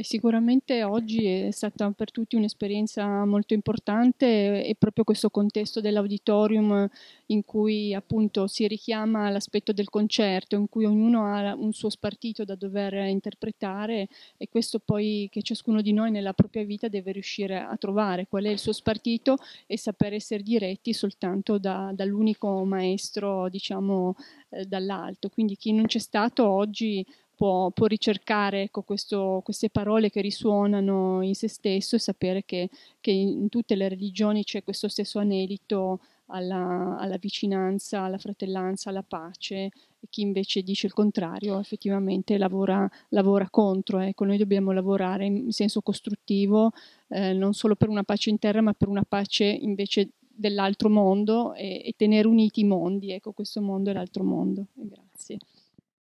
Beh, sicuramente oggi è stata per tutti un'esperienza molto importante e proprio questo contesto dell'auditorium in cui appunto si richiama l'aspetto del concerto, in cui ognuno ha un suo spartito da dover interpretare e questo poi che ciascuno di noi nella propria vita deve riuscire a trovare, qual è il suo spartito e saper essere diretti soltanto da, dall'unico maestro, diciamo, eh, dall'alto. Quindi chi non c'è stato oggi può, può ricercare ecco, questo, queste parole che risuonano in se stesso e sapere che, che in tutte le religioni c'è questo stesso anelito alla, alla, vicinanza, alla fratellanza, alla pace, e chi invece dice il contrario effettivamente lavora, lavora contro. Ecco, noi dobbiamo lavorare in senso costruttivo, eh, non solo per una pace interna ma per una pace invece dell'altro mondo e, e tenere uniti i mondi, ecco, questo mondo e l'altro mondo. Grazie.